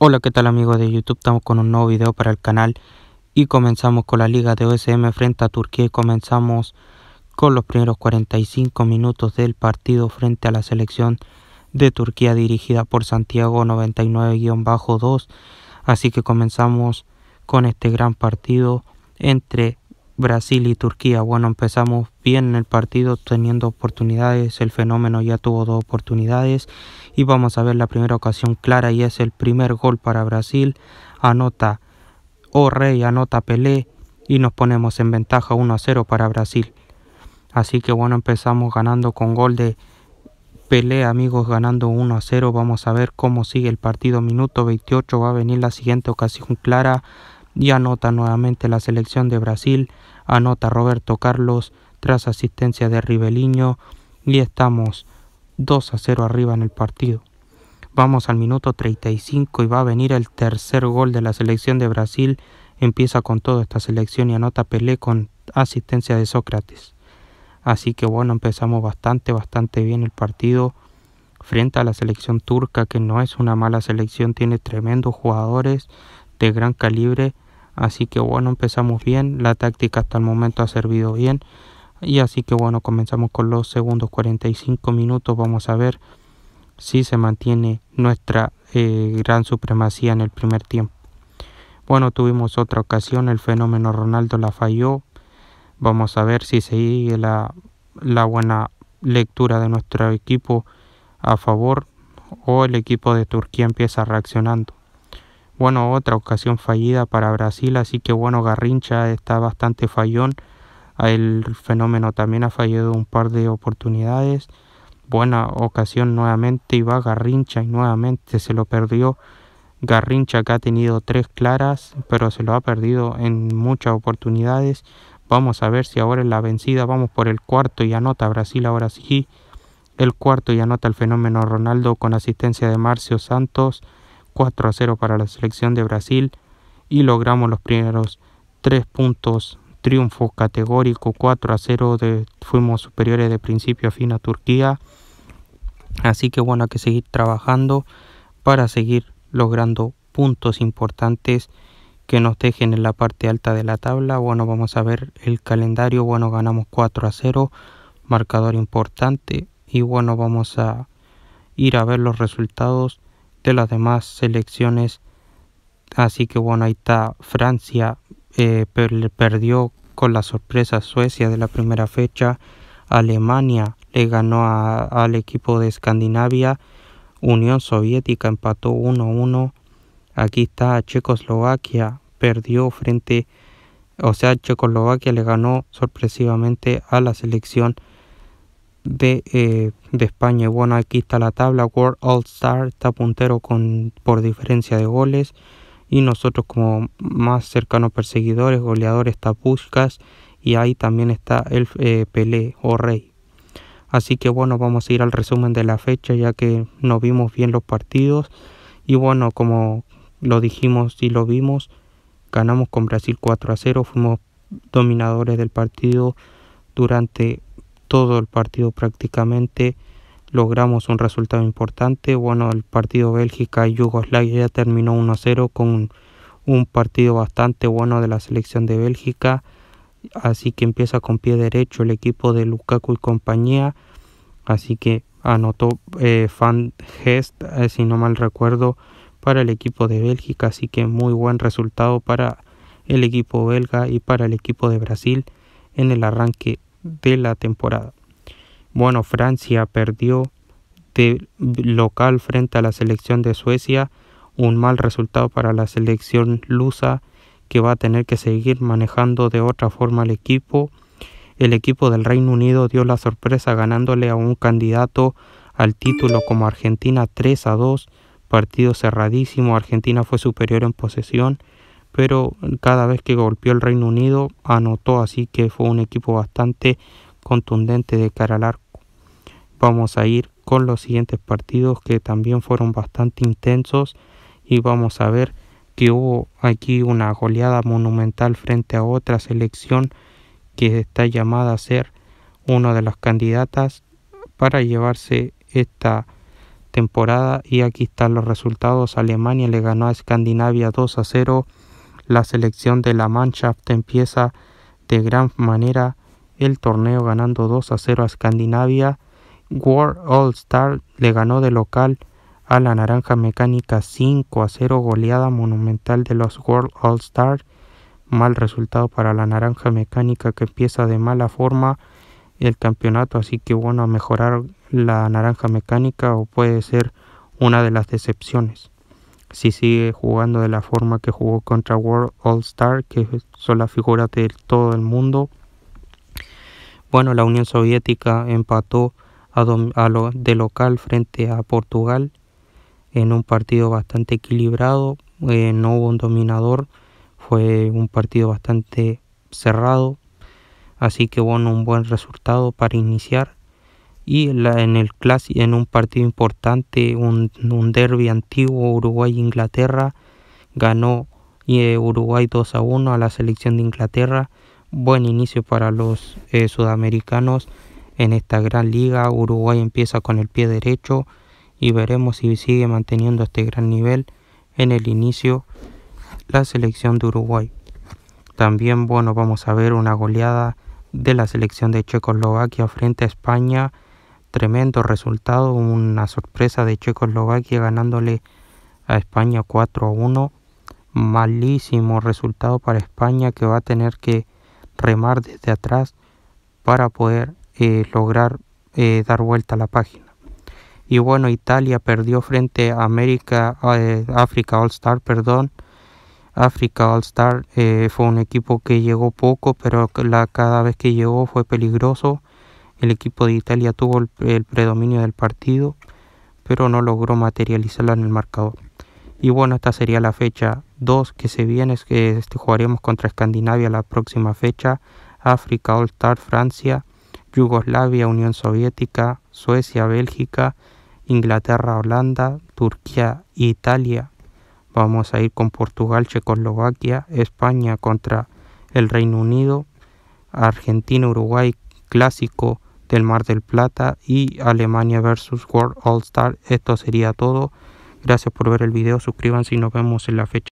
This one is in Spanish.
Hola qué tal amigos de YouTube, estamos con un nuevo video para el canal y comenzamos con la liga de OSM frente a Turquía y comenzamos con los primeros 45 minutos del partido frente a la selección de Turquía dirigida por Santiago 99-2 así que comenzamos con este gran partido entre Brasil y Turquía. Bueno, empezamos bien en el partido teniendo oportunidades. El fenómeno ya tuvo dos oportunidades. Y vamos a ver la primera ocasión clara y es el primer gol para Brasil. Anota o oh Rey, anota Pelé y nos ponemos en ventaja 1 a 0 para Brasil. Así que bueno, empezamos ganando con gol de Pelé, amigos, ganando 1 a 0. Vamos a ver cómo sigue el partido. Minuto 28 va a venir la siguiente ocasión clara y anota nuevamente la selección de Brasil, anota Roberto Carlos tras asistencia de Ribeliño y estamos 2 a 0 arriba en el partido. Vamos al minuto 35 y va a venir el tercer gol de la selección de Brasil. Empieza con toda esta selección y anota Pelé con asistencia de Sócrates. Así que bueno, empezamos bastante, bastante bien el partido frente a la selección turca, que no es una mala selección, tiene tremendos jugadores de gran calibre Así que bueno, empezamos bien. La táctica hasta el momento ha servido bien. Y así que bueno, comenzamos con los segundos 45 minutos. Vamos a ver si se mantiene nuestra eh, gran supremacía en el primer tiempo. Bueno, tuvimos otra ocasión, el fenómeno Ronaldo la falló. Vamos a ver si sigue la buena lectura de nuestro equipo a favor o el equipo de Turquía empieza reaccionando. Bueno, otra ocasión fallida para Brasil, así que bueno, Garrincha está bastante fallón. El fenómeno también ha fallado un par de oportunidades. Buena ocasión nuevamente y va Garrincha y nuevamente se lo perdió. Garrincha que ha tenido tres claras, pero se lo ha perdido en muchas oportunidades. Vamos a ver si ahora es la vencida. Vamos por el cuarto y anota Brasil ahora sí. El cuarto y anota el fenómeno Ronaldo con asistencia de Marcio Santos. 4 a 0 para la selección de Brasil y logramos los primeros 3 puntos. Triunfo categórico 4 a 0. De, fuimos superiores de principio a fin a Turquía. Así que bueno, hay que seguir trabajando para seguir logrando puntos importantes que nos dejen en la parte alta de la tabla. Bueno, vamos a ver el calendario. Bueno, ganamos 4 a 0, marcador importante. Y bueno, vamos a ir a ver los resultados las demás selecciones. Así que bueno, ahí está Francia, eh, perdió con la sorpresa Suecia de la primera fecha. Alemania le ganó al equipo de Escandinavia. Unión Soviética empató 1-1. Aquí está Checoslovaquia, perdió frente, o sea, Checoslovaquia le ganó sorpresivamente a la selección de, eh, de España. Bueno, aquí está la tabla. World All Star está puntero con, por diferencia de goles. Y nosotros como más cercanos perseguidores, goleadores, está Y ahí también está el eh, Pelé o Rey. Así que bueno, vamos a ir al resumen de la fecha ya que no vimos bien los partidos. Y bueno, como lo dijimos y lo vimos, ganamos con Brasil 4 a 0. Fuimos dominadores del partido durante todo el partido prácticamente logramos un resultado importante. Bueno, el partido Bélgica y Yugoslavia ya terminó 1-0 con un, partido bastante bueno de la selección de Bélgica. Así que empieza con pie derecho el equipo de Lukaku y compañía. Así que anotó Fan eh, Gest, eh, si no mal recuerdo, para el equipo de Bélgica. Así que muy buen resultado para el equipo belga y para el equipo de Brasil en el arranque de la temporada. Bueno, Francia perdió de local frente a la selección de Suecia, un mal resultado para la selección lusa que va a tener que seguir manejando de otra forma el equipo. El equipo del Reino Unido dio la sorpresa ganándole a un candidato al título como Argentina 3 a 2, partido cerradísimo, Argentina fue superior en posesión pero cada vez que golpeó el Reino Unido anotó, así que fue un equipo bastante contundente de cara al arco. Vamos a ir con los siguientes partidos que también fueron bastante intensos y vamos a ver que hubo aquí una goleada monumental frente a otra selección que está llamada a ser una de las candidatas para llevarse esta temporada y aquí están los resultados Alemania le ganó a Escandinavia 2 a 0 la selección de la Mannschaft empieza de gran manera el torneo ganando 2 a 0 a Escandinavia. World All Star le ganó de local a la Naranja Mecánica 5 a 0 goleada monumental de los World All Star. Mal resultado para la Naranja Mecánica que empieza de mala forma el campeonato, así que bueno, mejorar la Naranja Mecánica o puede ser una de las decepciones si sigue jugando de la forma que jugó contra World All Star, que son las figuras de todo el mundo. Bueno, la Unión Soviética empató a, de local frente a Portugal en un partido bastante equilibrado, eh, no hubo un dominador, fue un partido bastante cerrado, así que bueno, un buen resultado para iniciar y en, el en un partido importante, un, derby antiguo Uruguay-Inglaterra, ganó eh, Uruguay 2 a 1 a la selección de Inglaterra. Buen inicio para los eh, sudamericanos en esta gran liga. Uruguay empieza con el pie derecho y veremos si sigue manteniendo este gran nivel en el inicio la selección de Uruguay. También, bueno, vamos a ver una goleada de la selección de Checoslovaquia frente a España tremendo resultado, una sorpresa de Checoslovaquia ganándole a España 4 a 1. Malísimo resultado para España que va a tener que remar desde atrás para poder eh, lograr eh, dar vuelta a la página. Y bueno, Italia perdió frente a América, eh, África All Star, perdón. África All Star fue un equipo que llegó poco, pero la, cada vez que llegó fue peligroso el equipo de Italia tuvo el, predominio del partido, pero no logró materializarla en el marcador. Y bueno, esta sería la fecha 2 que se viene, es que este, jugaremos contra Escandinavia la próxima fecha, África, All Star, Francia, Yugoslavia, Unión Soviética, Suecia, Bélgica, Inglaterra, Holanda, Turquía Italia. Vamos a ir con Portugal, Checoslovaquia, España contra el Reino Unido, Argentina, Uruguay, clásico, del Mar del Plata y Alemania versus World All Star. Esto sería todo. Gracias por ver el video, suscríbanse y nos vemos en la fecha.